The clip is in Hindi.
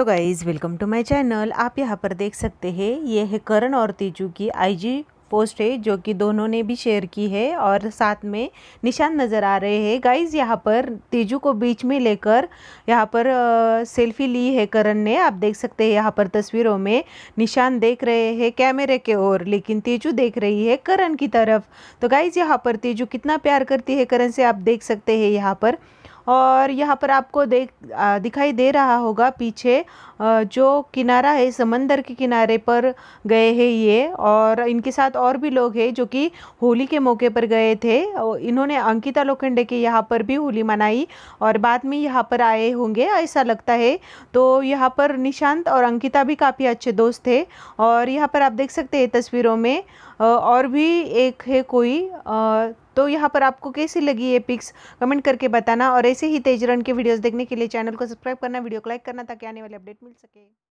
तो guys welcome to my channel आप यहाँ पर देख सकते हैं ये है करण और तेजू की आईजी पोस्ट है जो कि दोनों ने भी शेयर की है और साथ में निशान नज़र आ रहे हैं गाइज़ यहाँ पर तेजू को बीच में लेकर यहाँ पर आ, सेल्फी ली है करण ने आप देख सकते हैं यहाँ पर तस्वीरों में निशान देख रहे हैं कैमरे के ओर लेकिन तेजू देख रही है करण की तरफ तो गाइज़ यहाँ पर तेजू कितना प्यार करती है करण से आप देख सकते हैं यहाँ पर और यहाँ पर आपको देख दिखाई दे रहा होगा पीछे जो किनारा है समंदर के किनारे पर गए हैं ये और इनके साथ और भी लोग हैं जो कि होली के मौके पर गए थे इन्होंने अंकिता लोखंडे के यहाँ पर भी होली मनाई और बाद में यहाँ पर आए होंगे ऐसा लगता है तो यहाँ पर निशांत और अंकिता भी काफ़ी अच्छे दोस्त थे और यहाँ पर आप देख सकते हैं तस्वीरों में और भी एक है कोई तो यहाँ पर आपको कैसी लगी ये पिक्स कमेंट करके बताना और ऐसे ही तेज रन के वीडियोज़ देखने के लिए चैनल को सब्सक्राइब करना वीडियो को लाइक करना ताकि आने वाले अपडेट मिल सके